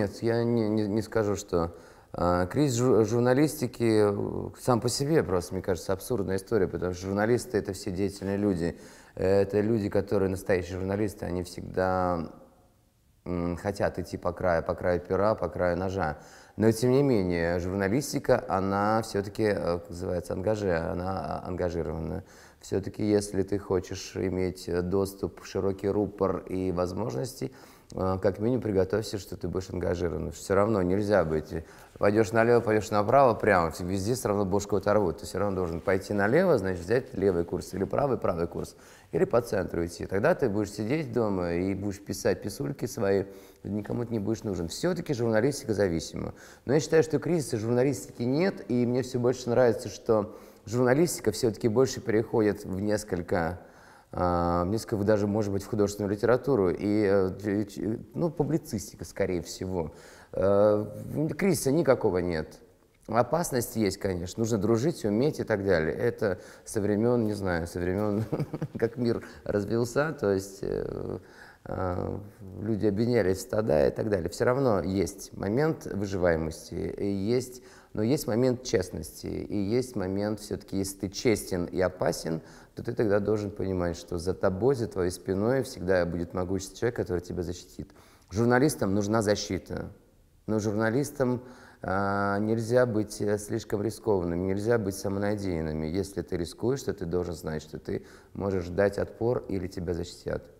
Нет, я не, не, не скажу, что а, Кризис журналистики э, сам по себе просто, мне кажется, абсурдная история, потому что журналисты — это все деятельные люди. Это люди, которые настоящие журналисты, они всегда хотят идти по краю, по краю пера, по краю ножа. Но, тем не менее, журналистика, она все-таки, э, называется, ангаже, она а, ангажированная. Все-таки, если ты хочешь иметь э, доступ, широкий рупор и возможности, а, как минимум приготовься, что ты будешь ангажирован. Все равно нельзя быть. Пойдешь налево, пойдешь направо, прямо, везде все равно бошку оторвут. Ты все равно должен пойти налево, значит, взять левый курс, или правый, правый курс, или по центру идти. Тогда ты будешь сидеть дома и будешь писать писульки свои, никому ты не будешь нужен. Все-таки журналистика зависима. Но я считаю, что кризиса журналистики нет, и мне все больше нравится, что журналистика все-таки больше переходит в несколько а, несколько вы даже, может быть, в художественную литературу и, э, ну, публицистика, скорее всего. Э, Кризиса никакого нет. Опасность есть, конечно, нужно дружить, уметь и так далее. Это со времен, не знаю, со времен, как мир развился, то есть э, э, люди объединялись в стада и так далее. Все равно есть момент выживаемости, есть, но есть момент честности, и есть момент все-таки, если ты честен и опасен, то ты тогда должен понимать, что за тобой, за твоей спиной всегда будет могущественный человек, который тебя защитит. Журналистам нужна защита, но журналистам а, нельзя быть э, слишком рискованным, нельзя быть самонадеянными. Если ты рискуешь, то ты должен знать, что ты можешь дать отпор или тебя защитят.